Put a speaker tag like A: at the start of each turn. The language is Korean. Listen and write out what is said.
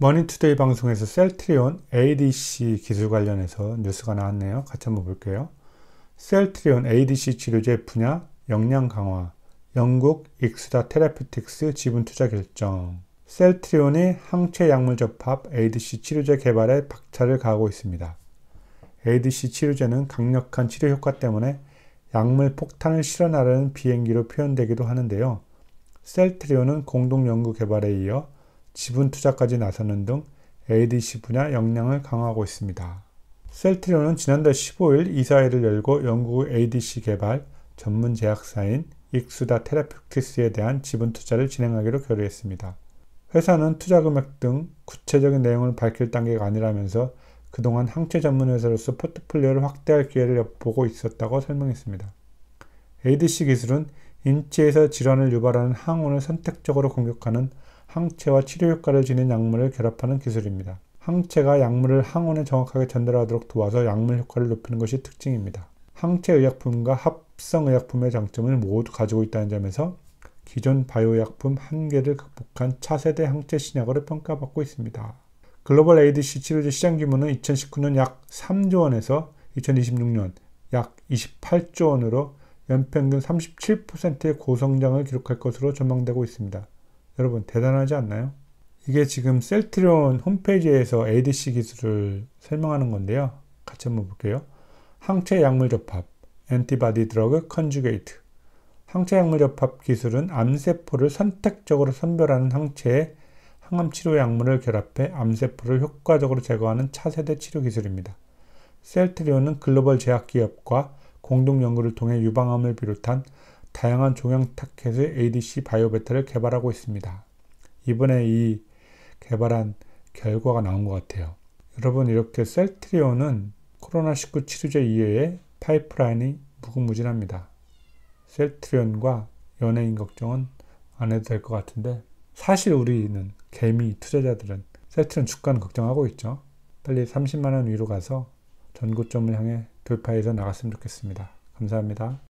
A: 머니투데이 방송에서 셀트리온 ADC 기술 관련해서 뉴스가 나왔네요. 같이 한번 볼게요. 셀트리온 ADC 치료제 분야 역량 강화 영국 익스다 테라피틱스 지분 투자 결정 셀트리온이 항체 약물 접합 ADC 치료제 개발에 박차를 가하고 있습니다. ADC 치료제는 강력한 치료 효과 때문에 약물 폭탄을 실어 나르는 비행기로 표현되기도 하는데요. 셀트리온은 공동 연구 개발에 이어 지분 투자까지 나서는 등 ADC 분야 역량을 강화하고 있습니다. 셀트리온은 지난달 15일 이사회를 열고 영국 ADC 개발 전문 제약사인 익수다 테라퓨틱스에 대한 지분 투자를 진행하기로 결의했습니다. 회사는 투자 금액 등 구체적인 내용을 밝힐 단계가 아니라면서 그동안 항체 전문 회사로서 포트폴리오를 확대할 기회를 엿 보고 있었다고 설명했습니다. ADC 기술은 인체에서 질환을 유발하는 항원을 선택적으로 공격하는 항체와 치료 효과를 지닌 약물을 결합하는 기술입니다. 항체가 약물을 항원에 정확하게 전달하도록 도와서 약물 효과를 높이는 것이 특징입니다. 항체 의약품과 합성 의약품의 장점을 모두 가지고 있다는 점에서 기존 바이오약품 한계를 극복한 차세대 항체 신약으로 평가받고 있습니다. 글로벌 ADC 치료제 시장 규모는 2019년 약 3조 원에서 2026년 약 28조 원으로 연평균 37%의 고성장을 기록할 것으로 전망되고 있습니다. 여러분 대단하지 않나요? 이게 지금 셀트리온 홈페이지에서 ADC 기술을 설명하는 건데요. 같이 한번 볼게요. 항체 약물 접합, 앤티바디 드러그 컨주게이트. 항체 약물 접합 기술은 암세포를 선택적으로 선별하는 항체에 항암 치료 약물을 결합해 암세포를 효과적으로 제거하는 차세대 치료 기술입니다. 셀트리온은 글로벌 제약 기업과 공동 연구를 통해 유방암을 비롯한 다양한 종양 타켓의 ADC 바이오베타를 개발하고 있습니다. 이번에 이 개발한 결과가 나온 것 같아요. 여러분 이렇게 셀트리온은 코로나19 치료제 이외에 파이프라인이 무궁무진합니다. 셀트리온과 연예인 걱정은 안 해도 될 것 같은데 사실 우리는 개미 투자자들은 셀트리온 주가는 걱정하고 있죠. 빨리 30만원 위로 가서 전고점을 향해 돌파해서 나갔으면 좋겠습니다. 감사합니다.